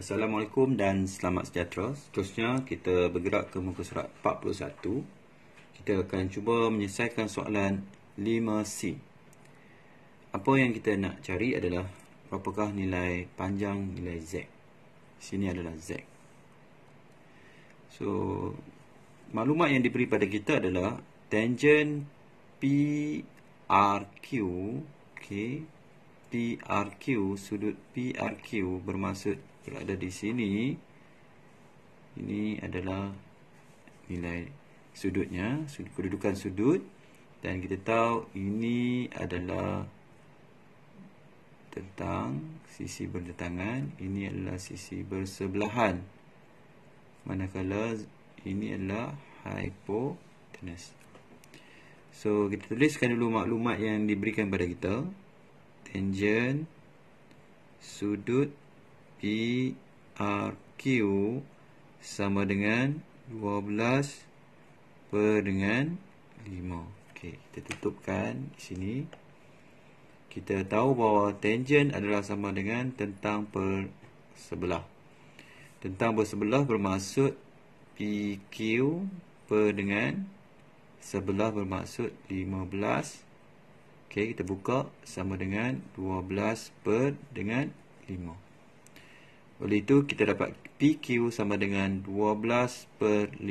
Assalamualaikum dan selamat sejahtera. Seterusnya kita bergerak ke muka surat 41. Kita akan cuba menyelesaikan soalan 5C. Apa yang kita nak cari adalah berapakah nilai panjang nilai Z. Sini adalah Z. So, maklumat yang diberi pada kita adalah tangent PRQ okay, PRQ sudut PRQ bermaksud berada di sini ini adalah nilai sudutnya sudut, kedudukan sudut dan kita tahu ini adalah tentang sisi berdetangan ini adalah sisi bersebelahan manakala ini adalah hypotenuse so kita tuliskan dulu maklumat yang diberikan pada kita tanjen sudut PRQ sama dengan 12 per dengan 5. Okey, kita tutupkan di sini. Kita tahu bahawa tanjen adalah sama dengan tentang per sebelah. Tentang bersebelah bermaksud PQ per dengan sebelah bermaksud 15 per ok, kita buka sama dengan 12 per dengan 5 oleh itu kita dapat PQ sama dengan 12 per 5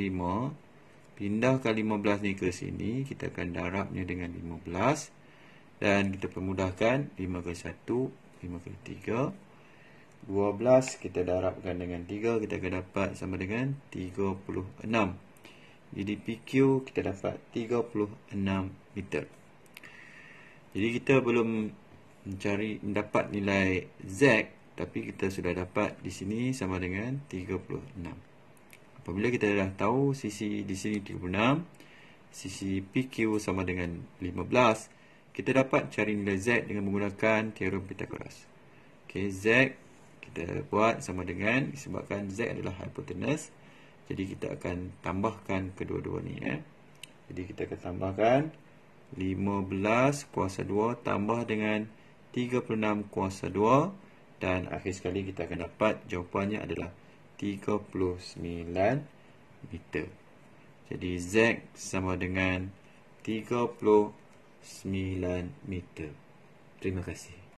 pindahkan 15 ni ke sini kita akan darabnya dengan 15 dan kita permudahkan 5 ke 1 5 ke 3 12 kita darabkan dengan 3 kita akan dapat sama dengan 36 jadi PQ kita dapat 36 meter jadi kita belum mencari mendapat nilai Z tapi kita sudah dapat di sini sama dengan 36. Apabila kita dah tahu sisi di sini 36, sisi PQ sama dengan 15, kita dapat cari nilai Z dengan menggunakan teorem Pythagoras. Okay, Z kita buat sama dengan disebabkan Z adalah hypotenuse. Jadi kita akan tambahkan kedua-dua ni ya. Jadi kita akan tambahkan 15 kuasa 2 tambah dengan 36 kuasa 2 dan akhir sekali kita akan dapat jawapannya adalah 39 meter. Jadi Z sama dengan 39 meter. Terima kasih.